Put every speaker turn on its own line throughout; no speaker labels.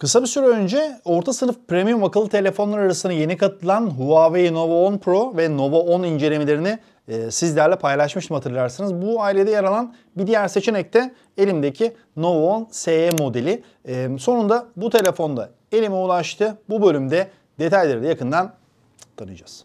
Kısa bir süre önce orta sınıf premium akıllı telefonlar arasında yeni katılan Huawei Nova 10 Pro ve Nova 10 incelemelerini e, sizlerle paylaşmıştım hatırlarsınız. Bu ailede yer alan bir diğer seçenek de elimdeki Nova 10 SE modeli. E, sonunda bu telefonda elime ulaştı. Bu bölümde detayları da yakından tanıyacağız.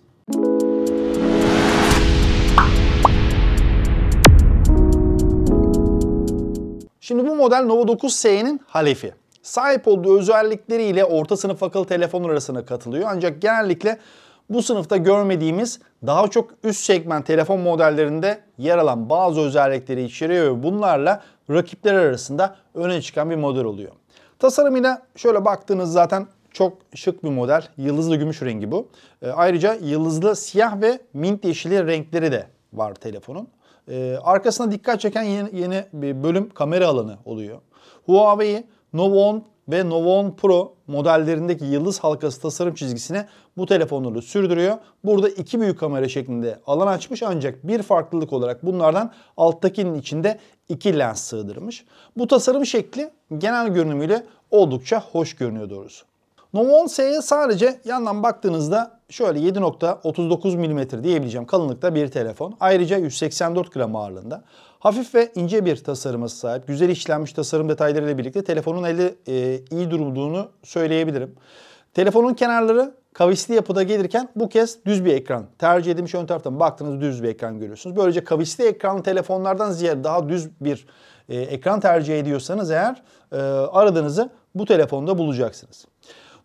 Şimdi bu model Nova 9 SE'nin halefi sahip olduğu özellikleriyle orta sınıf akıllı telefonlar arasına katılıyor. Ancak genellikle bu sınıfta görmediğimiz daha çok üst segment telefon modellerinde yer alan bazı özellikleri içeriyor ve bunlarla rakipler arasında öne çıkan bir model oluyor. Tasarımına şöyle baktığınız zaten çok şık bir model. Yıldızlı gümüş rengi bu. E, ayrıca yıldızlı siyah ve mint yeşili renkleri de var telefonun. E, arkasına dikkat çeken yeni, yeni bir bölüm kamera alanı oluyor. Huawei Novo 10 ve Novo 10 Pro modellerindeki yıldız halkası tasarım çizgisine bu telefonları sürdürüyor. Burada iki büyük kamera şeklinde alan açmış ancak bir farklılık olarak bunlardan alttakinin içinde iki lens sığdırmış. Bu tasarım şekli genel görünümüyle oldukça hoş görünüyor doğrusu. Novo 10S'ye sadece yandan baktığınızda şöyle 7.39 mm diyebileceğim kalınlıkta bir telefon. Ayrıca 184 gram ağırlığında. Hafif ve ince bir tasarıma sahip. Güzel işlenmiş tasarım detaylarıyla birlikte telefonun eli e, iyi durulduğunu söyleyebilirim. Telefonun kenarları kavisli yapıda gelirken bu kez düz bir ekran. Tercih edilmiş ön taraftan baktığınızda düz bir ekran görüyorsunuz. Böylece kavisli ekranlı telefonlardan ziyade daha düz bir e, ekran tercih ediyorsanız eğer e, aradığınızı bu telefonda bulacaksınız.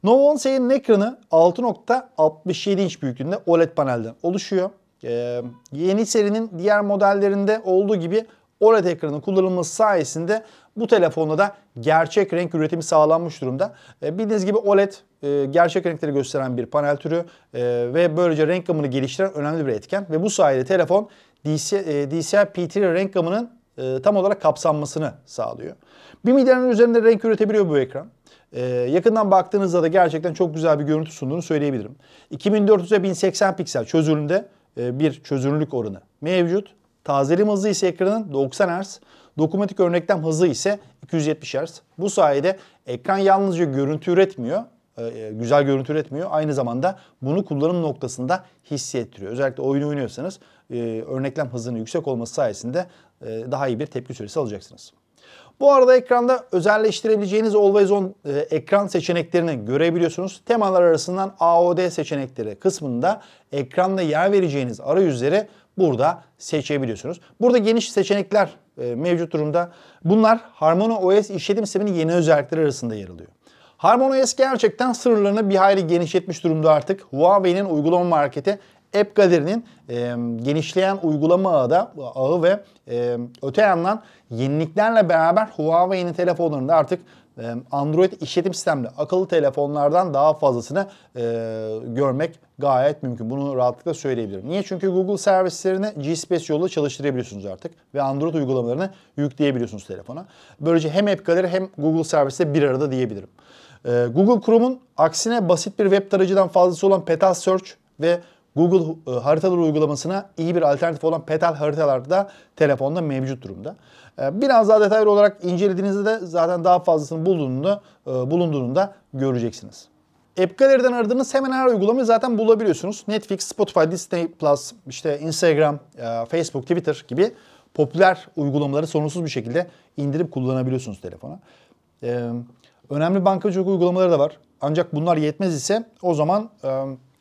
Nova 10 serinin ekranı 6.67 inç büyüklüğünde OLED panelden oluşuyor. Ee, yeni serinin diğer modellerinde olduğu gibi OLED ekranın kullanılması sayesinde bu telefonda da gerçek renk üretimi sağlanmış durumda. Ee, bildiğiniz gibi OLED e, gerçek renkleri gösteren bir panel türü e, ve böylece renk gamını geliştiren önemli bir etken. Ve bu sayede telefon DCI e, P3 renk gamının tam olarak kapsanmasını sağlıyor. Bir milyarın üzerinde renk üretebiliyor bu ekran. yakından baktığınızda da gerçekten çok güzel bir görüntü sunduğunu söyleyebilirim. 2400'e 1080 piksel çözünürlüğünde e, bir çözünürlük oranı mevcut. Tazelim hızı ise ekranın 90 Hz. Dokumatik örneklem hızı ise 270 Hz. Bu sayede ekran yalnızca görüntü üretmiyor, e, e, güzel görüntü üretmiyor. Aynı zamanda bunu kullanım noktasında hissettiriyor. Özellikle oyun oynuyorsanız örneklem hızının yüksek olması sayesinde daha iyi bir tepki süresi alacaksınız. Bu arada ekranda özelleştirebileceğiniz Always On e, ekran seçeneklerini görebiliyorsunuz. Temalar arasından AOD seçenekleri kısmında ekranda yer vereceğiniz arayüzleri burada seçebiliyorsunuz. Burada geniş seçenekler e, mevcut durumda. Bunlar Harmony OS işletim sisteminin yeni özellikleri arasında yer alıyor. HarmonyOS gerçekten sınırlarını bir hayli genişletmiş durumda artık. Huawei'nin uygulama marketi App Gallery'nin e, genişleyen uygulama ağı da ağı ve e, öte yandan yeniliklerle beraber Huawei'nin telefonlarında artık e, Android işletim sistemli akıllı telefonlardan daha fazlasını e, görmek gayet mümkün. Bunu rahatlıkla söyleyebilirim. Niye? Çünkü Google servislerini G-Space yolu çalıştırabiliyorsunuz artık. Ve Android uygulamalarını yükleyebiliyorsunuz telefona. Böylece hem App Gallery hem Google servisi bir arada diyebilirim. E, Google Chrome'un aksine basit bir web tarayıcıdan fazlası olan Petal Search ve Google e, Haritalar uygulamasına iyi bir alternatif olan petal haritalar da telefonda mevcut durumda. E, biraz daha detaylı olarak incelediğinizde de zaten daha fazlasını bulunduğunu, e, bulunduğunu da göreceksiniz. App Gallery'den aradığınız hemen her uygulamayı zaten bulabiliyorsunuz. Netflix, Spotify, Disney+, Plus, işte Instagram, Facebook, Twitter gibi popüler uygulamaları sorunsuz bir şekilde indirip kullanabiliyorsunuz telefona. Önemli bankacılık uygulamaları da var. Ancak bunlar yetmez ise o zaman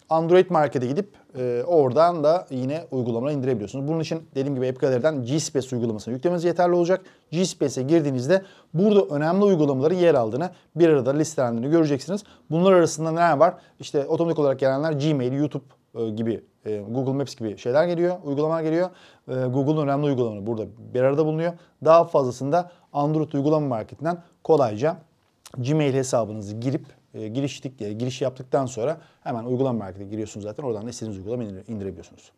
Android Market'e gidip e, oradan da yine uygulamaları indirebiliyorsunuz. Bunun için dediğim gibi App Gallery'den g uygulamasını yüklemeniz yeterli olacak. g girdiğinizde burada önemli uygulamaları yer aldığını bir arada listelendiğini göreceksiniz. Bunlar arasında neler var? İşte otomatik olarak gelenler Gmail, YouTube e, gibi e, Google Maps gibi şeyler geliyor, uygulamalar geliyor. E, Google'un önemli uygulamaları burada bir arada bulunuyor. Daha fazlasında Android uygulama marketinden kolayca Gmail hesabınızı girip e, giriştik diye giriş yaptıktan sonra hemen uygulama merkezine giriyorsunuz zaten. Oradan da istediğiniz uygulamayı indire, indirebiliyorsunuz.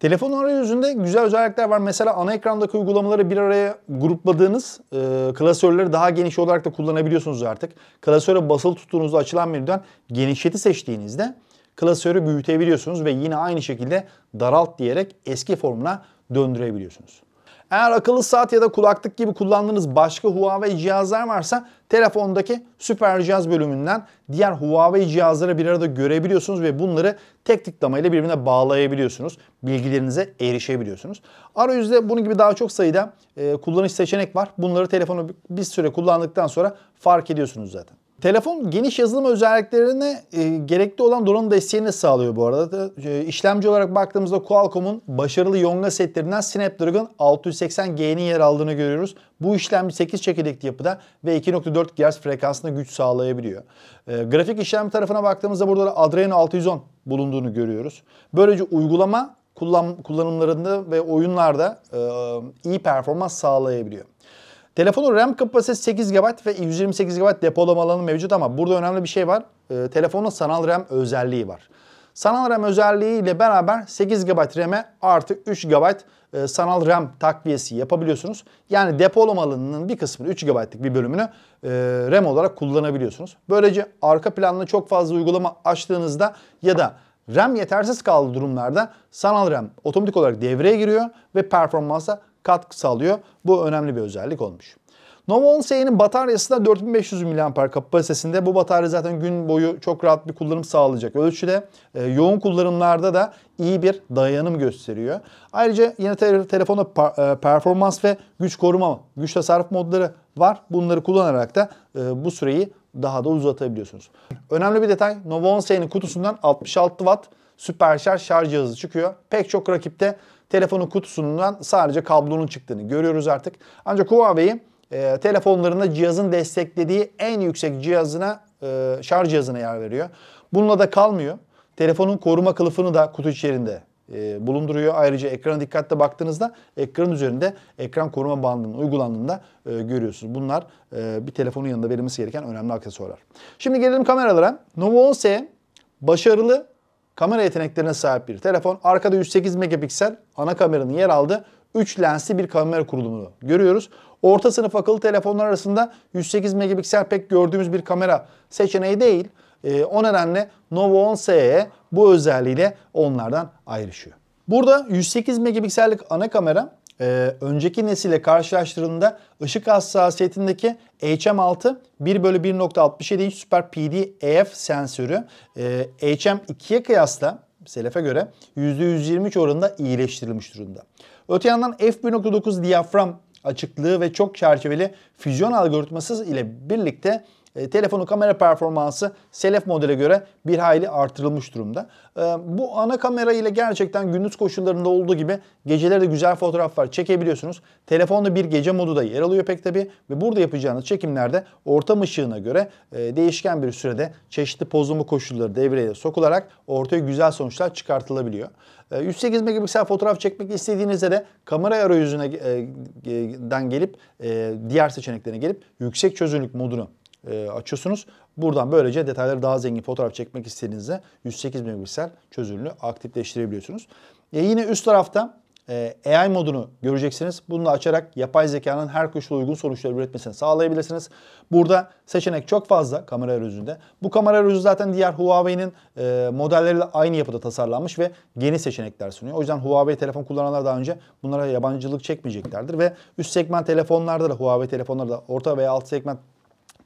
Telefon arayüzünde güzel özellikler var. Mesela ana ekrandaki uygulamaları bir araya grupladığınız e, klasörleri daha geniş olarak da kullanabiliyorsunuz artık. Klasöre basılı tuttuğunuzda açılan menüden genişleti seçtiğinizde klasörü büyütebiliyorsunuz ve yine aynı şekilde daralt diyerek eski formuna döndürebiliyorsunuz. Eğer akıllı saat ya da kulaklık gibi kullandığınız başka Huawei cihazlar varsa telefondaki süper cihaz bölümünden diğer Huawei cihazları bir arada görebiliyorsunuz ve bunları tek tıklamayla birbirine bağlayabiliyorsunuz. Bilgilerinize erişebiliyorsunuz. Arayüzde bunun gibi daha çok sayıda e, kullanış seçenek var. Bunları telefonu bir süre kullandıktan sonra fark ediyorsunuz zaten. Telefon geniş yazılım özelliklerine e, gerekli olan donanım desteğini sağlıyor bu arada. E, işlemci olarak baktığımızda Qualcomm'un başarılı Yonga setlerinden Snapdragon 680G'nin yer aldığını görüyoruz. Bu işlemci 8 çekirdekli yapıda ve 2.4 GHz frekansında güç sağlayabiliyor. E, grafik işlem tarafına baktığımızda burada da Adreno 610 bulunduğunu görüyoruz. Böylece uygulama kullan, kullanımlarında ve oyunlarda e, e iyi performans sağlayabiliyor. Telefonun RAM kapasitesi 8 GB ve 128 GB depolama alanı mevcut ama burada önemli bir şey var. E, telefonun sanal RAM özelliği var. Sanal RAM özelliği ile beraber 8 GB RAM'e artı 3 GB e, sanal RAM takviyesi yapabiliyorsunuz. Yani depolama alanının bir kısmını 3 GB'lık bir bölümünü e, RAM olarak kullanabiliyorsunuz. Böylece arka planlı çok fazla uygulama açtığınızda ya da RAM yetersiz kaldığı durumlarda sanal RAM otomatik olarak devreye giriyor ve performansa katkı sağlıyor. Bu önemli bir özellik olmuş. Nova 10 serinin bataryası da 4500 mAh kapasitesinde. Bu batarya zaten gün boyu çok rahat bir kullanım sağlayacak ölçüde. E, yoğun kullanımlarda da iyi bir dayanım gösteriyor. Ayrıca yine te telefonda e, performans ve güç koruma, güç tasarruf modları var. Bunları kullanarak da e, bu süreyi daha da uzatabiliyorsunuz. Önemli bir detay Nova 10 serinin kutusundan 66 Watt süper şarj cihazı çıkıyor. Pek çok rakipte telefonun kutusundan sadece kablonun çıktığını görüyoruz artık. Ancak Huawei e, telefonlarında cihazın desteklediği en yüksek cihazına e, şarj cihazına yer veriyor. Bununla da kalmıyor. Telefonun koruma kılıfını da kutu içerisinde e, bulunduruyor. Ayrıca ekrana dikkatle baktığınızda ekran üzerinde ekran koruma bandının uygulandığında e, görüyorsunuz. Bunlar e, bir telefonun yanında verilmesi gereken önemli aksesuarlar. Şimdi gelelim kameralara. Nova 10S başarılı kamera yeteneklerine sahip bir telefon. Arkada 108 megapiksel ana kameranın yer aldığı 3 lensli bir kamera kurulumunu görüyoruz. Orta sınıf akıllı telefonlar arasında 108 megapiksel pek gördüğümüz bir kamera seçeneği değil. E, o nedenle Nova 10 SE bu özelliğiyle onlardan ayrışıyor. Burada 108 megapiksellik ana kamera e, önceki nesile karşılaştırıldığında ışık hassasiyetindeki HM6 1 bölü 1.67 inç Super PD EF sensörü e, ee, HM2'ye kıyasla Selefe göre %123 oranında iyileştirilmiş durumda. Öte yandan f1.9 diyafram açıklığı ve çok çerçeveli füzyon algoritması ile birlikte e, telefonu kamera performansı Selef modele göre bir hayli artırılmış durumda. E, bu ana kamera ile gerçekten gündüz koşullarında olduğu gibi geceleri de güzel fotoğraflar çekebiliyorsunuz. Telefonda bir gece modu da yer alıyor pek tabi ve burada yapacağınız çekimlerde ortam ışığına göre e, değişken bir sürede çeşitli pozlama koşulları devreye sokularak ortaya güzel sonuçlar çıkartılabiliyor. 108 megapiksel fotoğraf çekmek istediğinizde de kamera arayüzünden gelip diğer seçeneklerine gelip yüksek çözünürlük modunu e, açıyorsunuz. Buradan böylece detayları daha zengin fotoğraf çekmek istediğinizde 108 megapiksel çözünürlüğü aktifleştirebiliyorsunuz. E, yine üst tarafta e, AI modunu göreceksiniz. Bunu da açarak yapay zekanın her koşula uygun sonuçları üretmesini sağlayabilirsiniz. Burada seçenek çok fazla kamera arayüzünde. Bu kamera arayüzü zaten diğer Huawei'nin e, modelleriyle aynı yapıda tasarlanmış ve geniş seçenekler sunuyor. O yüzden Huawei telefon kullananlar daha önce bunlara yabancılık çekmeyeceklerdir ve üst segment telefonlarda da Huawei telefonlarda orta veya alt segment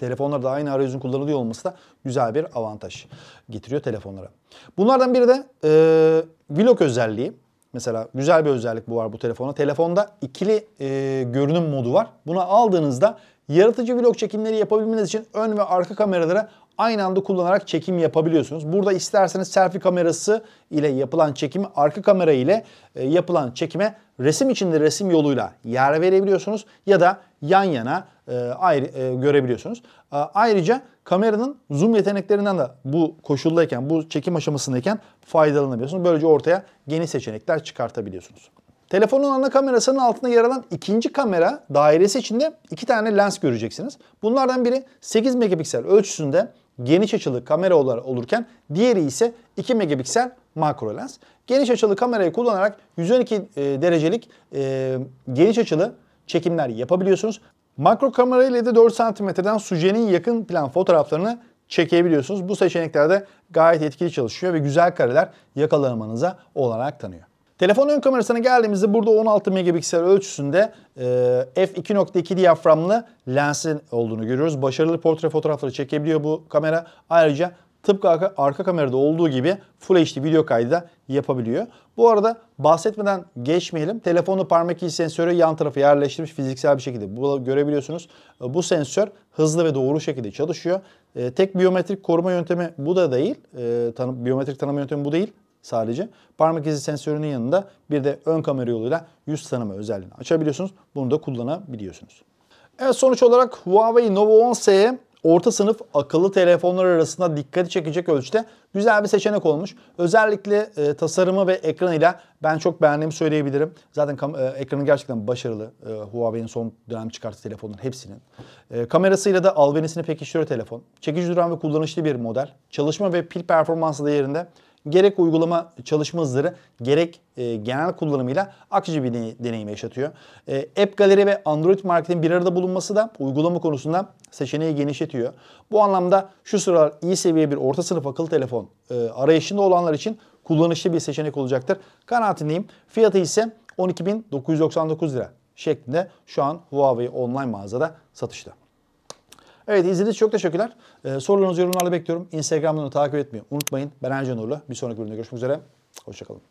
telefonlarda aynı arayüzün kullanılıyor olması da güzel bir avantaj getiriyor telefonlara. Bunlardan biri de e, vlog özelliği. Mesela güzel bir özellik bu var bu telefona. Telefonda ikili e, görünüm modu var. Buna aldığınızda yaratıcı vlog çekimleri yapabilmeniz için ön ve arka kameralara aynı anda kullanarak çekim yapabiliyorsunuz. Burada isterseniz selfie kamerası ile yapılan çekimi arka kamera ile e, yapılan çekime resim içinde resim yoluyla yer verebiliyorsunuz ya da yan yana e, ayrı, e, görebiliyorsunuz. E, ayrıca kameranın zoom yeteneklerinden de bu koşuldayken, bu çekim aşamasındayken faydalanabiliyorsunuz. Böylece ortaya yeni seçenekler çıkartabiliyorsunuz. Telefonun ana kamerasının altında yer alan ikinci kamera dairesi içinde iki tane lens göreceksiniz. Bunlardan biri 8 megapiksel ölçüsünde geniş açılı kameralar olurken diğeri ise 2 megapiksel makro lens. Geniş açılı kamerayı kullanarak 112 e, derecelik e, geniş açılı çekimler yapabiliyorsunuz. Makro kamera ile de 4 santimetreden sujenin yakın plan fotoğraflarını çekebiliyorsunuz. Bu seçeneklerde gayet etkili çalışıyor ve güzel kareler yakalamanıza olanak tanıyor. Telefon ön kamerasına geldiğimizde burada 16 megapiksel ölçüsünde e, f2.2 diyaframlı lensin olduğunu görüyoruz. Başarılı portre fotoğrafları çekebiliyor bu kamera. Ayrıca tıpkı arka, arka kamerada olduğu gibi Full HD video kaydı da yapabiliyor. Bu arada bahsetmeden geçmeyelim. Telefonu parmak iz sensörü yan tarafı yerleştirmiş fiziksel bir şekilde bu, görebiliyorsunuz. E, bu sensör hızlı ve doğru şekilde çalışıyor. E, tek biyometrik koruma yöntemi bu da değil. E, tanı, biyometrik tanıma yöntemi bu değil sadece. Parmak izi sensörünün yanında bir de ön kamera yoluyla yüz tanıma özelliğini açabiliyorsunuz. Bunu da kullanabiliyorsunuz. Evet sonuç olarak Huawei Nova 10S'ye orta sınıf akıllı telefonlar arasında dikkati çekecek ölçüde güzel bir seçenek olmuş. Özellikle e, tasarımı ve ekranıyla ben çok beğendiğimi söyleyebilirim. Zaten kam- e, ekranı gerçekten başarılı. E, Huawei'nin son dönem çıkarttığı telefonların hepsinin. E, kamerasıyla da albenisini pekiştiriyor telefon. Çekici duran ve kullanışlı bir model. Çalışma ve pil performansı da yerinde gerek uygulama çalışma hızları gerek e, genel kullanımıyla akıcı bir deneyim yaşatıyor. E, App galeri ve Android Market'in bir arada bulunması da uygulama konusunda seçeneği genişletiyor. Bu anlamda şu sıralar iyi seviye bir orta sınıf akıllı telefon e, arayışında olanlar için kullanışlı bir seçenek olacaktır. Kanaatindeyim. Fiyatı ise 12.999 lira şeklinde şu an Huawei online mağazada satışta. Evet izlediğiniz çok teşekkürler. Ee, sorularınızı yorumlarla bekliyorum. Instagram'dan takip etmeyi unutmayın. Ben Ercan Uğurlu. Bir sonraki bölümde görüşmek üzere. Hoşçakalın.